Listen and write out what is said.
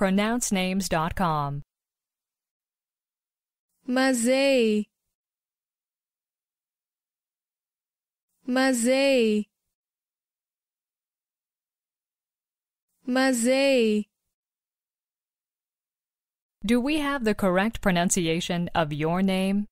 pronouncenames.com. Mazei Mazei Mazei Do we have the correct pronunciation of your name?